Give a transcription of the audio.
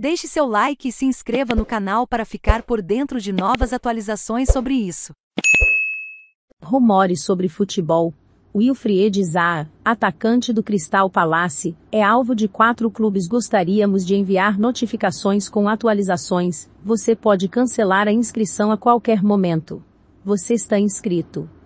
Deixe seu like e se inscreva no canal para ficar por dentro de novas atualizações sobre isso. Rumores sobre futebol. Wilfried Zaha, atacante do Crystal Palace, é alvo de quatro clubes. Gostaríamos de enviar notificações com atualizações. Você pode cancelar a inscrição a qualquer momento. Você está inscrito.